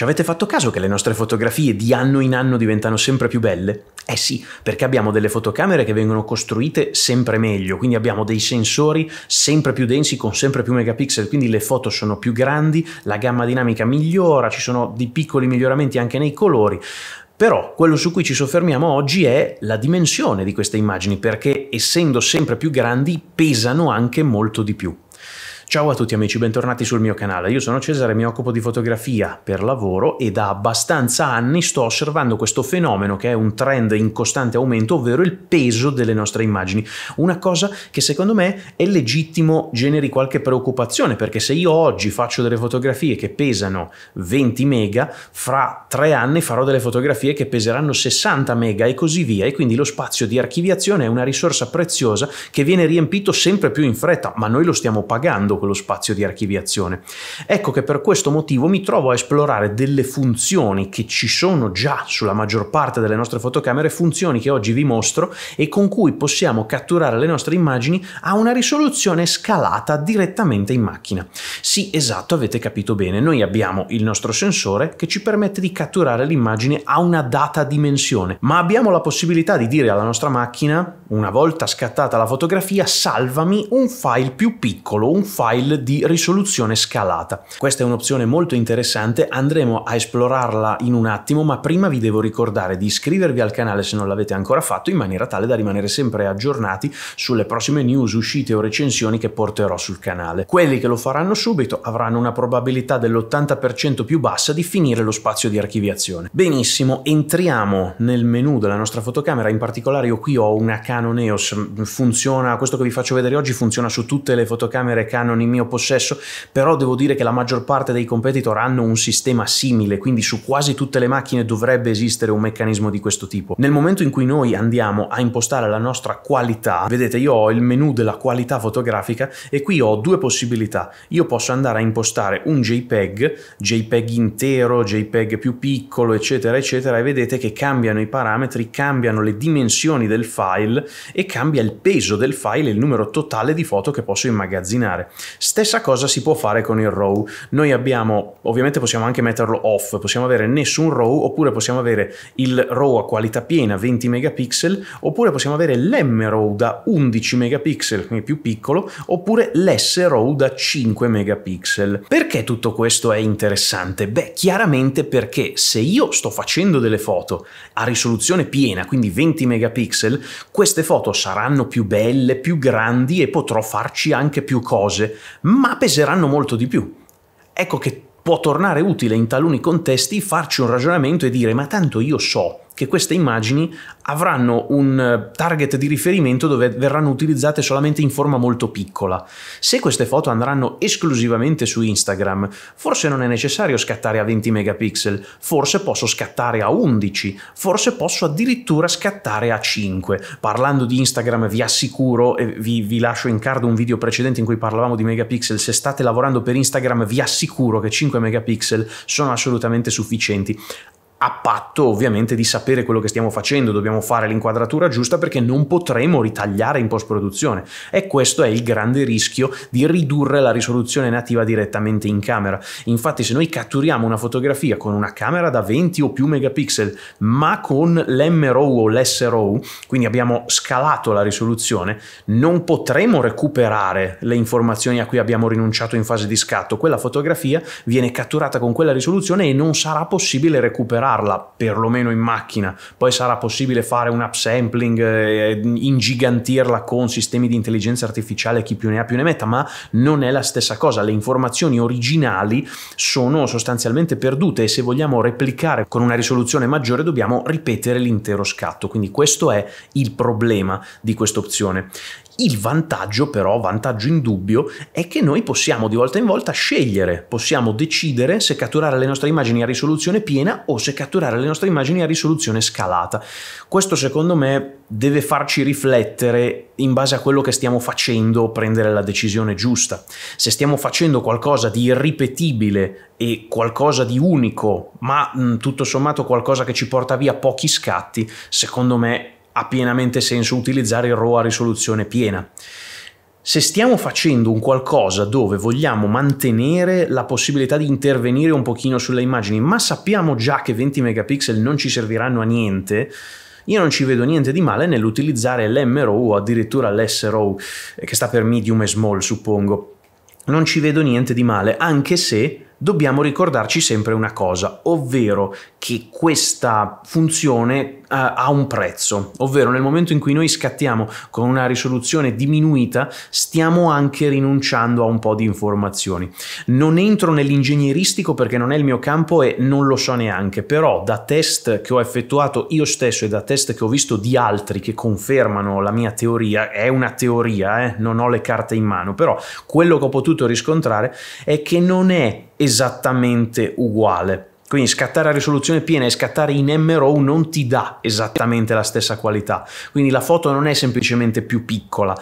Ci avete fatto caso che le nostre fotografie di anno in anno diventano sempre più belle? Eh sì, perché abbiamo delle fotocamere che vengono costruite sempre meglio, quindi abbiamo dei sensori sempre più densi con sempre più megapixel, quindi le foto sono più grandi, la gamma dinamica migliora, ci sono dei piccoli miglioramenti anche nei colori. Però quello su cui ci soffermiamo oggi è la dimensione di queste immagini, perché essendo sempre più grandi pesano anche molto di più. Ciao a tutti amici, bentornati sul mio canale. Io sono Cesare, mi occupo di fotografia per lavoro e da abbastanza anni sto osservando questo fenomeno che è un trend in costante aumento, ovvero il peso delle nostre immagini. Una cosa che secondo me è legittimo generi qualche preoccupazione, perché se io oggi faccio delle fotografie che pesano 20 mega, fra tre anni farò delle fotografie che peseranno 60 mega e così via, e quindi lo spazio di archiviazione è una risorsa preziosa che viene riempito sempre più in fretta, ma noi lo stiamo pagando quello spazio di archiviazione. Ecco che per questo motivo mi trovo a esplorare delle funzioni che ci sono già sulla maggior parte delle nostre fotocamere, funzioni che oggi vi mostro e con cui possiamo catturare le nostre immagini a una risoluzione scalata direttamente in macchina. Sì, esatto, avete capito bene, noi abbiamo il nostro sensore che ci permette di catturare l'immagine a una data dimensione, ma abbiamo la possibilità di dire alla nostra macchina, una volta scattata la fotografia, salvami un file più piccolo, un file file di risoluzione scalata. Questa è un'opzione molto interessante, andremo a esplorarla in un attimo, ma prima vi devo ricordare di iscrivervi al canale se non l'avete ancora fatto, in maniera tale da rimanere sempre aggiornati sulle prossime news, uscite o recensioni che porterò sul canale. Quelli che lo faranno subito avranno una probabilità dell'80% più bassa di finire lo spazio di archiviazione. Benissimo, entriamo nel menu della nostra fotocamera, in particolare io qui ho una Canon EOS, funziona, questo che vi faccio vedere oggi funziona su tutte le fotocamere Canon erano in mio possesso, però devo dire che la maggior parte dei competitor hanno un sistema simile, quindi su quasi tutte le macchine dovrebbe esistere un meccanismo di questo tipo. Nel momento in cui noi andiamo a impostare la nostra qualità, vedete io ho il menu della qualità fotografica e qui ho due possibilità, io posso andare a impostare un JPEG, JPEG intero, JPEG più piccolo, eccetera, eccetera, e vedete che cambiano i parametri, cambiano le dimensioni del file e cambia il peso del file e il numero totale di foto che posso immagazzinare. Stessa cosa si può fare con il row. Noi abbiamo, ovviamente possiamo anche metterlo off, possiamo avere nessun row oppure possiamo avere il row a qualità piena 20 megapixel oppure possiamo avere l'M-RAW da 11 megapixel, quindi più piccolo, oppure l'S-RAW da 5 megapixel. Perché tutto questo è interessante? Beh, chiaramente perché se io sto facendo delle foto a risoluzione piena, quindi 20 megapixel, queste foto saranno più belle, più grandi e potrò farci anche più cose ma peseranno molto di più. Ecco che può tornare utile in taluni contesti farci un ragionamento e dire ma tanto io so che queste immagini avranno un eh, target di riferimento dove verranno utilizzate solamente in forma molto piccola. Se queste foto andranno esclusivamente su Instagram, forse non è necessario scattare a 20 megapixel, forse posso scattare a 11, forse posso addirittura scattare a 5. Parlando di Instagram vi assicuro, e vi, vi lascio in card un video precedente in cui parlavamo di megapixel, se state lavorando per Instagram vi assicuro che 5 megapixel sono assolutamente sufficienti a patto ovviamente di sapere quello che stiamo facendo, dobbiamo fare l'inquadratura giusta perché non potremo ritagliare in post produzione e questo è il grande rischio di ridurre la risoluzione nativa direttamente in camera. Infatti se noi catturiamo una fotografia con una camera da 20 o più megapixel ma con l'MRAW o l'SRAW, quindi abbiamo scalato la risoluzione, non potremo recuperare le informazioni a cui abbiamo rinunciato in fase di scatto, quella fotografia viene catturata con quella risoluzione e non sarà possibile recuperare recuperarla, perlomeno in macchina. Poi sarà possibile fare un upsampling, eh, ingigantirla con sistemi di intelligenza artificiale, chi più ne ha più ne metta, ma non è la stessa cosa. Le informazioni originali sono sostanzialmente perdute e se vogliamo replicare con una risoluzione maggiore dobbiamo ripetere l'intero scatto. Quindi questo è il problema di questa opzione. Il vantaggio però, vantaggio indubbio, è che noi possiamo di volta in volta scegliere, possiamo decidere se catturare le nostre immagini a risoluzione piena o se catturare le nostre immagini a risoluzione scalata. Questo secondo me deve farci riflettere in base a quello che stiamo facendo, prendere la decisione giusta. Se stiamo facendo qualcosa di irripetibile e qualcosa di unico, ma mh, tutto sommato qualcosa che ci porta via pochi scatti, secondo me ha pienamente senso utilizzare il RAW a risoluzione piena. Se stiamo facendo un qualcosa dove vogliamo mantenere la possibilità di intervenire un pochino sulle immagini, ma sappiamo già che 20 megapixel non ci serviranno a niente, io non ci vedo niente di male nell'utilizzare l'MRAW o addirittura l'SRAW, eh, che sta per medium e small, suppongo. Non ci vedo niente di male, anche se dobbiamo ricordarci sempre una cosa, ovvero che questa funzione uh, ha un prezzo, ovvero nel momento in cui noi scattiamo con una risoluzione diminuita stiamo anche rinunciando a un po' di informazioni. Non entro nell'ingegneristico perché non è il mio campo e non lo so neanche, però da test che ho effettuato io stesso e da test che ho visto di altri che confermano la mia teoria, è una teoria, eh? non ho le carte in mano, però quello che ho potuto riscontrare è che non è esattamente uguale. Quindi scattare a risoluzione piena e scattare in MRO non ti dà esattamente la stessa qualità. Quindi la foto non è semplicemente più piccola,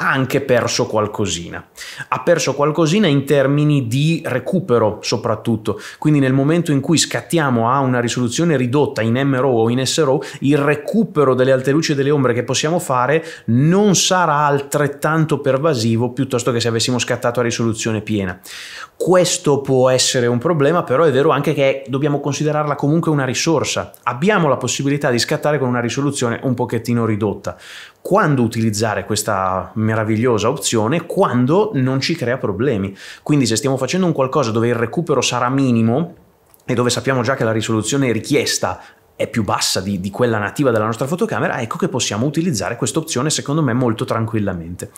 ha anche perso qualcosina. Ha perso qualcosina in termini di recupero soprattutto, quindi nel momento in cui scattiamo a una risoluzione ridotta in MRO o in SRO, il recupero delle alte luci e delle ombre che possiamo fare non sarà altrettanto pervasivo piuttosto che se avessimo scattato a risoluzione piena. Questo può essere un problema, però è vero anche che dobbiamo considerarla comunque una risorsa. Abbiamo la possibilità di scattare con una risoluzione un pochettino ridotta quando utilizzare questa meravigliosa opzione, quando non ci crea problemi. Quindi se stiamo facendo un qualcosa dove il recupero sarà minimo, e dove sappiamo già che la risoluzione richiesta è più bassa di, di, quella nativa della nostra fotocamera, ecco che possiamo utilizzare questa opzione secondo me molto tranquillamente.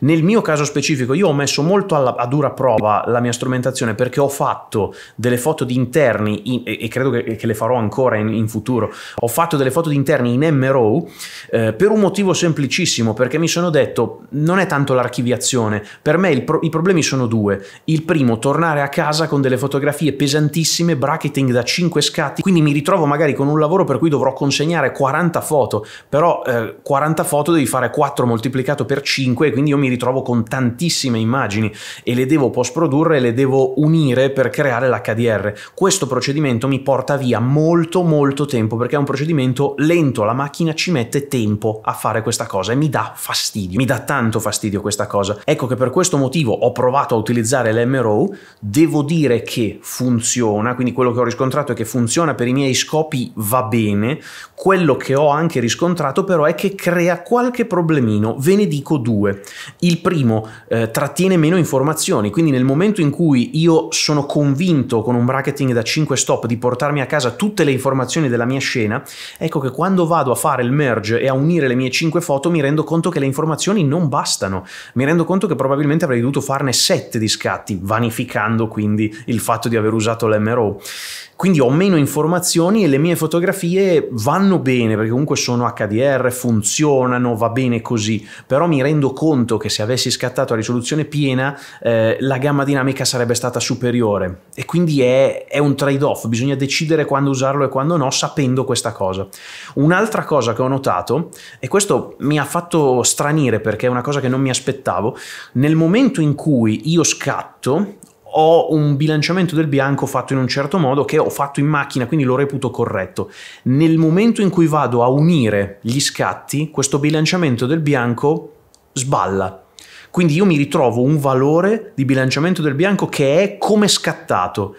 Nel mio caso specifico io ho messo molto alla, a dura prova la mia strumentazione perché ho fatto delle foto di interni in, e, e, credo che, che, le farò ancora in, in, futuro, ho fatto delle foto di interni in MRO eh, per un motivo semplicissimo perché mi sono detto non è tanto l'archiviazione, per me pro, i problemi sono due. Il primo, tornare a casa con delle fotografie pesantissime, bracketing da 5 scatti, quindi mi ritrovo magari con un lavoro per cui dovrò consegnare 40 foto, però eh, 40 foto devi fare 4 moltiplicato per 5 e quindi io mi ritrovo con tantissime immagini e le devo post produrre e le devo unire per creare l'HDR. Questo procedimento mi porta via molto molto tempo perché è un procedimento lento, la macchina ci mette tempo a fare questa cosa e mi dà fastidio, mi dà tanto fastidio questa cosa. Ecco che per questo motivo ho provato a utilizzare l'MRO, devo dire che funziona, quindi quello che ho riscontrato è che funziona per i miei scopi va bene, quello che ho anche riscontrato però è che crea qualche problemino, ve ne dico due. Il primo eh, trattiene meno informazioni, quindi nel momento in cui io sono convinto con un bracketing da 5 stop di portarmi a casa tutte le informazioni della mia scena, ecco che quando vado a fare il merge e a unire le mie 5 foto mi rendo conto che le informazioni non bastano, mi rendo conto che probabilmente avrei dovuto farne 7 di scatti, vanificando quindi il fatto di aver usato l'MRO. Quindi ho meno informazioni e le mie fotografie vanno bene perché comunque sono HDR, funzionano, va bene così, però mi rendo conto che se avessi scattato a risoluzione piena eh, la gamma dinamica sarebbe stata superiore e quindi è, è un trade-off, bisogna decidere quando usarlo e quando no sapendo questa cosa. Un'altra cosa che ho notato, e questo mi ha fatto stranire perché è una cosa che non mi aspettavo, nel momento in cui io scatto ho un bilanciamento del bianco fatto in un certo modo che ho fatto in macchina, quindi lo reputo corretto. Nel momento in cui vado a unire gli scatti, questo bilanciamento del bianco sballa. Quindi io mi ritrovo un valore di bilanciamento del bianco che è come scattato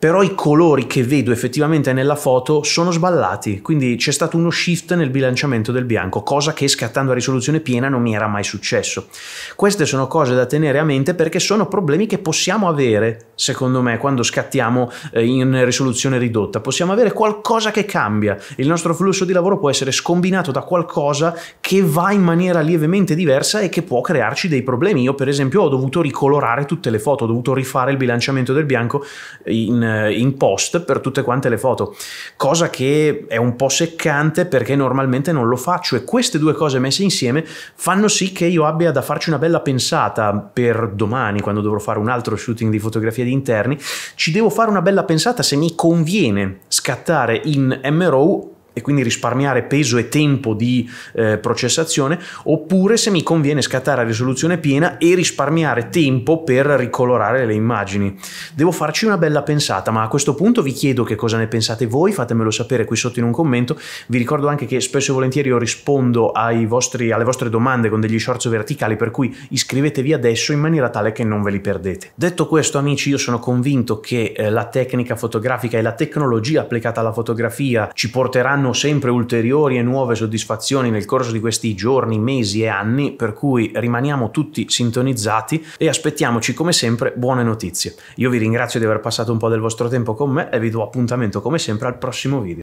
però i colori che vedo effettivamente nella foto sono sballati, quindi c'è stato uno shift nel bilanciamento del bianco, cosa che scattando a risoluzione piena non mi era mai successo. Queste sono cose da tenere a mente perché sono problemi che possiamo avere, secondo me, quando scattiamo eh, in risoluzione ridotta. Possiamo avere qualcosa che cambia, il nostro flusso di lavoro può essere scombinato da qualcosa che va in maniera lievemente diversa e che può crearci dei problemi. Io per esempio ho dovuto ricolorare tutte le foto, ho dovuto rifare il bilanciamento del bianco in eh, in, post per tutte quante le foto, cosa che è un po' seccante perché normalmente non lo faccio e queste due cose messe insieme fanno sì che io abbia da farci una bella pensata per domani quando dovrò fare un altro shooting di fotografia di interni, ci devo fare una bella pensata se mi conviene scattare in MRO e quindi risparmiare peso e tempo di eh, processazione, oppure se mi conviene scattare a risoluzione piena e risparmiare tempo per ricolorare le immagini. Devo farci una bella pensata, ma a questo punto vi chiedo che cosa ne pensate voi, fatemelo sapere qui sotto in un commento. Vi ricordo anche che spesso e volentieri io rispondo vostri, alle vostre domande con degli shorts verticali, per cui iscrivetevi adesso in maniera tale che non ve li perdete. Detto questo, amici, io sono convinto che eh, la tecnica fotografica e la tecnologia applicata alla fotografia ci porteranno troviamo sempre ulteriori e nuove soddisfazioni nel corso di questi giorni, mesi e anni, per cui rimaniamo tutti sintonizzati e aspettiamoci come sempre buone notizie. Io vi ringrazio di aver passato un po' del vostro tempo con me e vi do appuntamento come sempre al prossimo video.